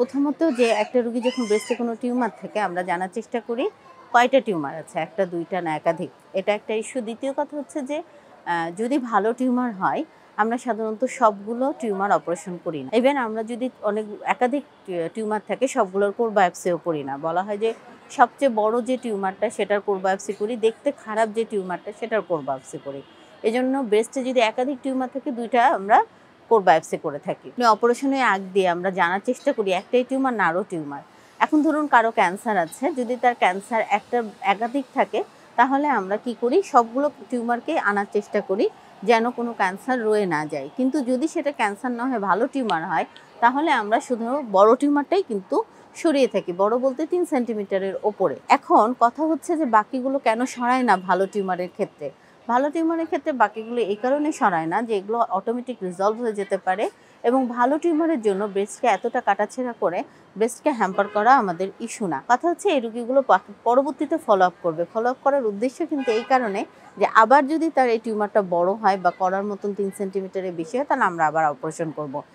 প্রথমত যে একটা রুগী যখন ব্রেস্টে কোনো টিউমার থাকে আমরা জানার চেষ্টা করি কয়টা টিউমার আছে একটা দুইটা না একাধিক এটা একটা ইস্যু দ্বিতীয় কথা হচ্ছে যে যদি ভালো টিউমার হয় আমরা সাধারণত সবগুলো টিউমার অপারেশন করি না ইভেন আমরা যদি অনেক একাধিক টিউমার থাকে সবগুলোর কোর বায়োপসিও করি না বলা হয় যে সবচেয়ে বড় যে টিউমারটা সেটার কোর বায়োপসি করি দেখতে খারাপ যে টিউমারটা সেটার কোর বায়োপসি করি এজন্য ব্রেস্টে যদি একাধিক টিউমার থাকে দুইটা আমরা কোর বায়োপসি করে থাকি অপারেশনের আগ দিয়ে আমরা জানার চেষ্টা করি একটাই টিউমার না আরও টিউমার এখন ধরুন কারো ক্যান্সার আছে যদি তার ক্যান্সার একটা একাধিক থাকে তাহলে আমরা কি করি সবগুলো টিউমারকে আনার চেষ্টা করি যেন কোনো ক্যান্সার রয়ে না যায় কিন্তু যদি সেটা ক্যান্সার না হয় ভালো টিউমার হয় তাহলে আমরা শুধু বড় টিউমারটাই কিন্তু সরিয়ে থাকি বড় বলতে তিন সেন্টিমিটারের ওপরে এখন কথা হচ্ছে যে বাকিগুলো কেন সরায় না ভালো টিউমারের ক্ষেত্রে ভালো টিউমারের ক্ষেত্রে বাকিগুলো এই কারণে সরায় না যে এগুলো অটোমেটিক রিজলভ হয়ে যেতে পারে এবং ভালো টিউমারের জন্য ব্রেস্টকে এতটা কাটাছেড়া করে ব্রেস্টকে হ্যাম্পার করা আমাদের ইস্যু না কথা হচ্ছে এই রুগীগুলো পরবর্তীতে ফলো আপ করবে ফলো আপ করার উদ্দেশ্য কিন্তু এই কারণে যে আবার যদি তার এই টিউমারটা বড় হয় বা করার মতন তিন সেন্টিমিটারের বেশি হয় তাহলে আমরা আবার অপারেশন করব।